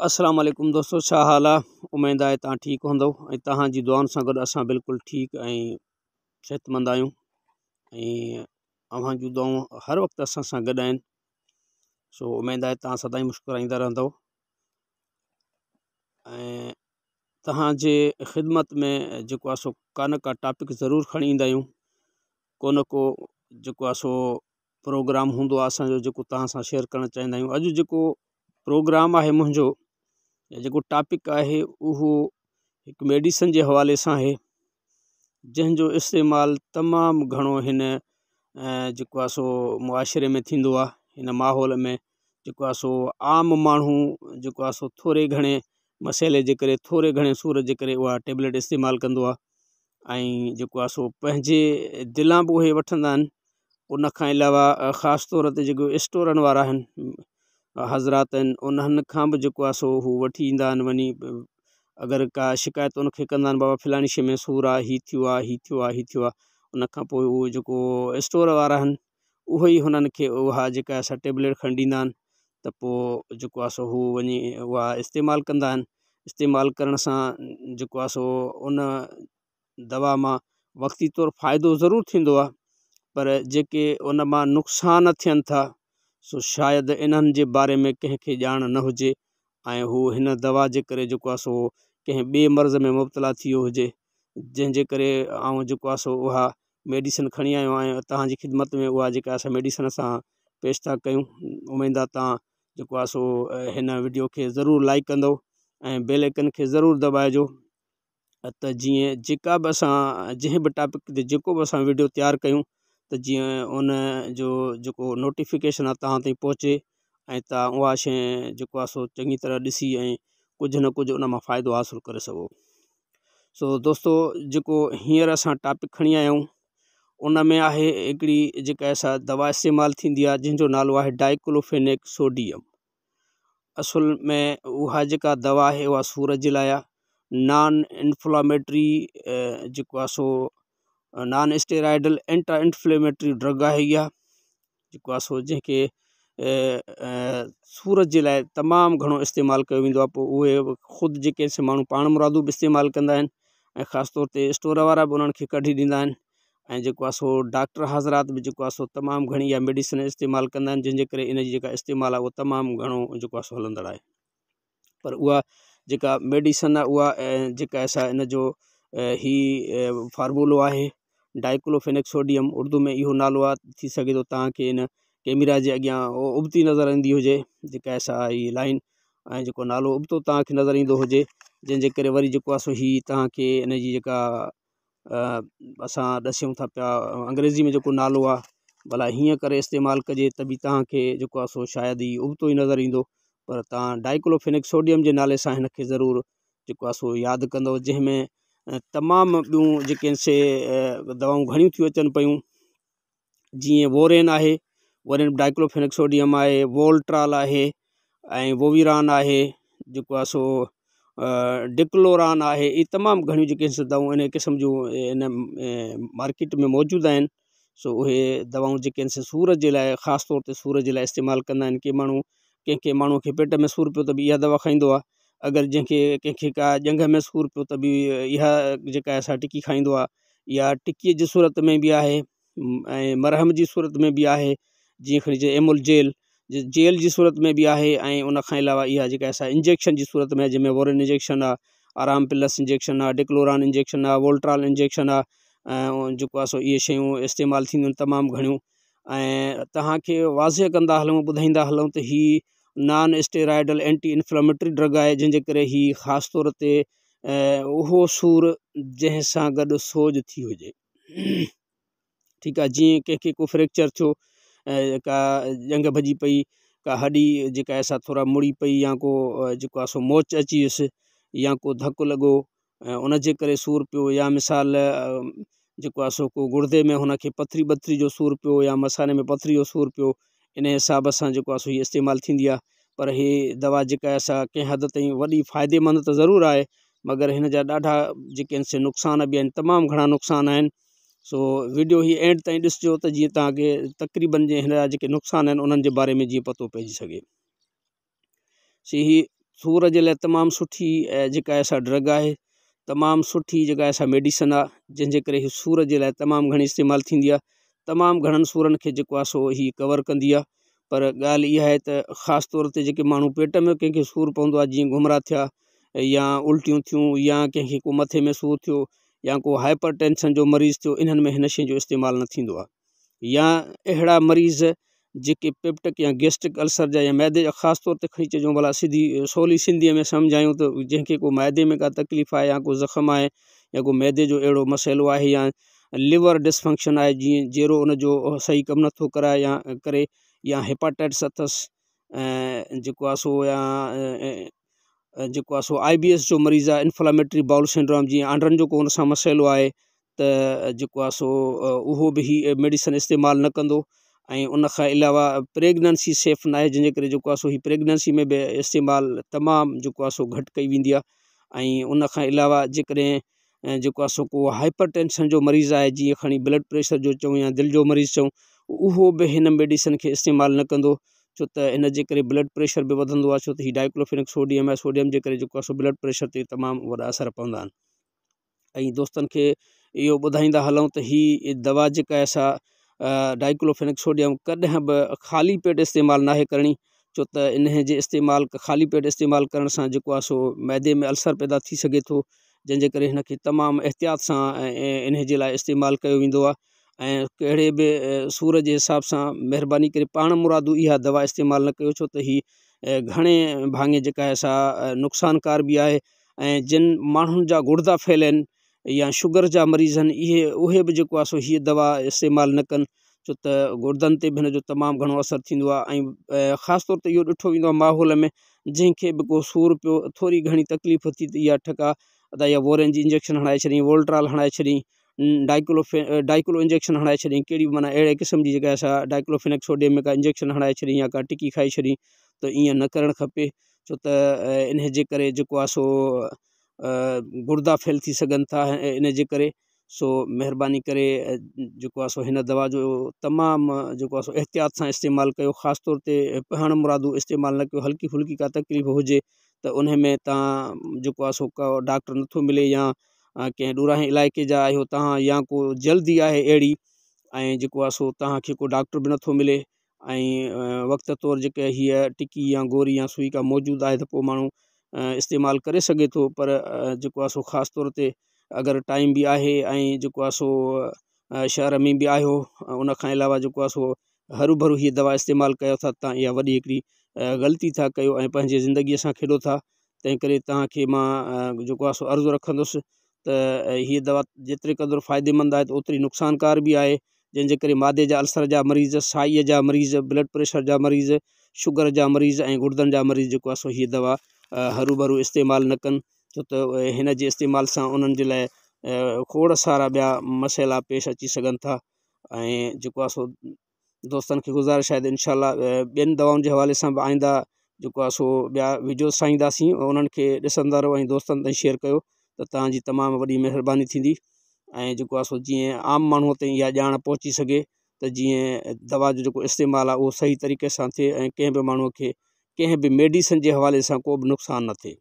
अस्सलाम दोस्तों छा हाल आहे उमेद आहे तव्हां ठीकु हूंदव ऐं तव्हांजी दुआनि सां बिल्कुल ठीक बिल्कुलु ठीकु ऐं सिहतमंद हर वक्त असा सां गॾु आहिनि सो उमेद है तव्हां सदाई मुस्कुराईंदा रहंदव ऐं ख़िदमत में जो आहे सो का का टॉपिक जरूर खड़ी इंदा को को जेको सो प्रोग्राम हूंदो असो असांजो जेको तव्हां सां शेयर करणु चाहींदा आहियूं अॼु प्रोग्राम आहे मुंहिंजो जेको टॉपिक है उहो एक मेडिसन के हवाले से है जंहिंजो इस्तेमाल तमाम घणो हिन सो मुआशिरे में थींदो माहौल में जो सो आम माण्हू जेको सो थोड़े घणे मसइले के करे थोरे घणे सूर के करे उहा टेबलेट इस्तेमालु कंदो सो पंहिंजे दिलां बि उहे उन खास तौर पर जेको स्टोरनि वारा हज़रात आहिनि उन्हनि खां बि जेको आहे सो हू वठी ईंदा आहिनि वञी अगरि का शिकायत उनखे कंदा आहिनि बाबा फलाणी शइ में सूरु आहे हीउ थियो आहे हीउ थियो आहे हीउ थियो आहे उनखां पोइ उहो जेको स्टोर वारा आहिनि उहो ई हुननि खे उहा जेका असां टेबलेट खणी ॾींदा आहिनि त पोइ जेको आहे सो हू वञी उहा इस्तेमालु कंदा आहिनि इस्तेमालु करण सां जेको आहे सो उन दवा मां वक़्ती तौरु फ़ाइदो ज़रूरु थींदो आहे पर जेके उन मां नुक़सान थियनि था सो शायद इन्हनि बारे में कंहिंखे ॼाण न हुजे ऐं दवा जे करे सो कंहिं ॿिए मर्ज़ में मुबतला थी वियो हुजे जंहिंजे करे आउं सो उहा मेडिसन खणी आयो आहियां ख़िदमत में उहा मेडिसन से पेश था कयूं उमेद आहे सो हिन वीडियो के जरूर लाइक कंदो ऐं के ज़रूर खे ज़रूरु दॿाइजो त जीअं जेका बि असां जंहिं टॉपिक जो जेको बि वीडियो तैयार क्यों तो जो उन जो जो नोटिफिकेशन आहे तव्हां ताईं पहुचे सो चंगी तरह ऐसी कुछ न कुछ उन फायद हासिल कर सो सो दोस्तो जो हिंसर अस टॉपिक खी आया उन में है हिकिड़ी दवा इस्तेमाल थींदी नालो है डाइक्लोफेनिक सोडियम असुल में उ जेका दवा है वह सूर जे नॉन इंफ्लामेटरी जो सो non steroidal anti inflammatory drug है यह जो सो जैसे सूरत के लिए तमाम घो इस्तेमाल किया वो उ खुद उहे ख़ुदि पान मुरादू भी इस्तेमाल कंदा खास तौर पर स्टोर वा भी उन्होंने कढी दींदा जो सो डॉक्टर हाजरात भी जो सो तमाम घड़ी या मेडिसिन इस्तेमाल कंदा आहिनि इन जी जेका इस्तेमालु तमाम घो जो सो हलंदड़ है पर उ जेका मेडिसन है इन जो ही फार्मूलो है डाइक्लोफेनेक सोडियम उर्दू में यो नालो आहे थी सघे थो तो तव्हांखे कैमरा जे अॻियां उबती नज़र ईंदी हुजे जेका सा लाइन ऐं जेको नालो उबतो तव्हांखे नज़र ईंदो हुजे जंहिंजे करे वरी जेको आहे सो हीअ तव्हांखे हिन जी जेका था पिया अंग्रेज़ी में जेको नालो आ भला हिं कर इस्तेमाल कजे तभी तक तव्हांखे जेको आहे सो शायदि हीउ उबतो ई नज़र इंदो पर तव्हां डाइक्लोफेनिक सोडियम के नाले से हिन खे ज़रूरु जेको आहे सो यादि कंदव जंहिंमें तमाम ॿियूं जेके आहिनि से दवाऊं घणियूं थियूं अचनि पियूं वोरेन आहे वोरेन डाइक्लोफेनेक सोडियम आहे वोल्ट्राल है वोविरान है आहे सो डिक्लोरान है ये तमाम घणियूं जेके आहिनि इन क़िस्म जो इन मार्केट में मौजूद आहिनि सो उ दवाऊं जेके सूर के लिए खास तौर से सूर जे लाइ इस्तेमालु कंदा आहिनि के माण्हू कंहिं कंहिं माण्हूअ खे पेट में सूर पे तो बि इहा दवा खाईंदो अगर जंहिंखे कंहिंखे का जंग में सूर पियो त बि इहा जेका असां टिकी खाईंदो आहे इहा टिकीअ जी सूरत में बि आहे ऐं मरहम जी सूरत में बि आहे जीअं खणी अचे एमुल जेल जेल जी सूरत में बि आहे ऐं उन अलावा इहा जेका असां इंजेक्शन जी सूरत में जंहिंमें वॉरन इंजेक्शन आहे आराम प्लस इंजेक्शन आहे डिक्लोरान इंजेक्शन आहे वोल्ट्राल इंजेक्शन आहे ऐं जेको आहे सो इहे शयूं इस्तेमालु थींदियूं आहिनि तमामु घणियूं ऐं तव्हांखे वाज़े कंदा हलूं ॿुधाईंदा हलूं त हीअ non steroidal anti inflammatory drug आहे जंहिंजे कर खास तौर से उहो सूर जैसा गड सोज थी हुजे ठीकु आहे जीअं कंहिंखे को फ्रैक्चर थो जंग भजी ॼंग भॼी पई का हॾी जेका आहे मुड़ी पई या को जेको सो मोच अची वियुसि या को धकु लगो ऐं उनजे करे या मिसाल जेको सो को गुर्दे में हुनखे पथरी ॿथरी जो सूर पो या मसाले में पथरी जो सूर पियो इन हिसाब सां जेको आहे सो हीअ इस्तेमालु थींदी आहे पर हे दवा जेका आहे असां कंहिं हदि ताईं वॾी फ़ाइदेमंद त ज़रूरु आहे मगरि हिन जा ॾाढा जेके आहिनि से नुक़सान बि आहिनि तमामु घणा नुक़सान आहिनि सो वीडियो हीअ एंड ताईं ॾिसिजो त जीअं तव्हांखे तकरीबनि हिन जेके नुक़सान आहिनि उन्हनि जे बारे में जीअं पतो पइजी सघे हीअ सूर जे लाइ तमामु सुठी ऐं जेका आहे ड्रग आहे तमामु सुठी जेका असां मेडिसन आहे जंहिंजे करे हीअ सूर जे लाइ तमामु घणी इस्तेमालु थींदी तमाम घणनि सूरनि के जेको सो हीअ कवर कंदी आहे पर ॻाल्हि इहा है खास तौर से जो माण्हू पेट में कें सूरु पवंदो आहे घुमरा थिया या उल्टी थियूं या कंहिंखे को मथे में सूर थियो या को हाइपर टेंशन जो मरीज़ थो इन्हनि में इन शइ जो इस्तेमालु न थींदो या अहिड़ा मरीज़ जी पेप्टिक या गैस्ट्रिक अल्सर जा मैदे खास तौर से खड़ी अचूं भला सीधी सवली सिंधीअ में सम्झायूं तो जंहिंखे को मैदे में का तकलीफ़ आहे या को ज़ख़्म है या को मैदे जो अहिड़ो मसइलो आहे या लिवर डिसफंक्शन आहे जीअं जहिड़ो उनजो सही कमु नथो कराए या करे या हेपाटाइटिस अथसि ऐं जेको आहे सो या जेको आहे सो आई बी एस जो मरीज़ आहे इंफ्लामेटरी बाउल सिंड्रोम जीअं आंडरनि जो को हुन सां मसइलो आहे त जेको आहे सो उहो बि हीअ मेडिसन इस्तेमालु न कंदो ऐं उनखां अलावा प्रेगनेंसी सेफ न आहे जंहिंजे करे जेको आहे सो हीअ प्रेगनेंसी में बि इस्तेमालु तमामु जेको आहे सो घटि कई वेंदी आहे ऐं उनखां अलावा जेकॾहिं ऐं जेको आहे सो को हाइपर टेंशन जो मरीज़ु आहे जीअं खणी ब्लड प्रेशर जो चऊं या दिलि जो मरीज़ु चऊं उहो बि हिन मेडिसन खे इस्तेमालु न कंदो छो त इन जे करे ब्लड प्रेशर बि वधंदो आहे छो त हीअ डाइक्लोफेनिक सोडियम ऐं सोडियम जे करे जेको आहे सो ब्लड प्रेशर ते तमामु वॾा असर पवंदा आहिनि ऐं दोस्तनि खे इहो ॿुधाईंदा हलूं त हीअ दवा जेका आहे असां डाइक्लोफेनिक सोडियम कॾहिं बि ख़ाली पेट इस्तेमालु नाहे करिणी छो त इन जे इस्तेमालु ख़ाली पेट इस्तेमालु करण सां जेको आहे सो मैदे में अल्सर पैदा थी सघे थो जैसे करे हिन एहतियात से इन इस्तेमाल किया इस्तेमालु कयो वेंदो सूर के हिसाब से महिरबानी करे पाण मुरादु इहा दवा इस्तेमाल न कयो छो तो हि घणे भाङे जेका नुक़सानकार भी है जिन माण्हुनि जा गुर्दा फेल या शुगर जा मरीज़ ये इहे उहे सो हीअ दवा इस्तेमालु न कनि छो त गुर्दनि ते बि हिन जो तमामु घणो असरु तौर ते यो ॾिठो वेंदो माहौल में जंहिंखे भी को सूर पो थोड़ी घणी तकलीफ़ थी त इहा ठका अदा अतः वोरेंज इंजेक्शन हणाए छॾी वोल्ट्राल हणाए छॾी डाइक्लोफे डाइक्लो इंजेक्शन हणाए छॾी कड़ी बि माना अड़े क़िस्म जी जेका असां सोडियम में का इंजेक्शन हणाए छॾी या का टिकी खाई छी तो ईअं न करणु खपे छो त इन जे सो गुर्दा फेल थी सघनि था इन करे सो मेहरबानी करे जेको सो इन दवा जो तमाम जेको सो एहतियात से इस्तेमाल कयो ख़ासि तौर ते पहण मुरादू इस्तेमाल न कर हल्की फुल्की का तकलीफ़ हो हुजे तो उन्हें में तुको सो डॉक्टर नो मिले या कें ॾूरांहें इलाके जो आहियो हाँ या को जल्दी आए अड़ी एको सो तो डॉक्टर भी नो मिले वक्त तौर जो जेके टिकी या गोरी या सुई का मौजूद है तो मू इस्तेमाल कर सके तो पर जो सो खास तौर पर अगर टाइम भी आहे जो सो शहर में भी आयो उन अलावा जो सो हरू भरू ये दवा इस्तेमाल कर था ग़लती था कयो ऐं पंहिंजे ज़िंदगीअ सां था तंहिं करे तव्हांखे मां जेको आहे सो दवा जेतिरे क़दुरु फ़ाइदेमंद आहे त ओतिरी नुक़सानकार भी आहे जंहिंजे करे मादे जा अल्सर जा मरीज़ साईअ जा मरीज़ ब्लड प्रेशर जा मरीज़ शुगर जा मरीज़ ऐं गुर्दनि जा मरीज़ जो आहे सो हीअ दवा हरू भरू इस्तेमाल न कनि छो तो हिन इस्तेमाल से उन्हनि जे खोड़ सारा ॿिया मसइला पेश अची सघनि था ऐं सो दोस्तों खे गुज़ारिश है त इनशाला ॿियनि दवाउनि जे हवाले से भी आईंदा जो सो ॿिया वीडियोस ठाहींदासीं ऐं रहो ऐं दोस्तनि ताईं शेयर कयो त तव्हांजी तमामु वॾी महिरबानी थींदी ऐं सो जी आम माण्हूअ ताईं इहा जान पहुची सके तो जी दवा जो इस्तेमाल इस्तेमालु आहे सही तरीक़े से थे कें भी बि के कें भी मेडिसन के हवाले से को बि नुक़सानु न थे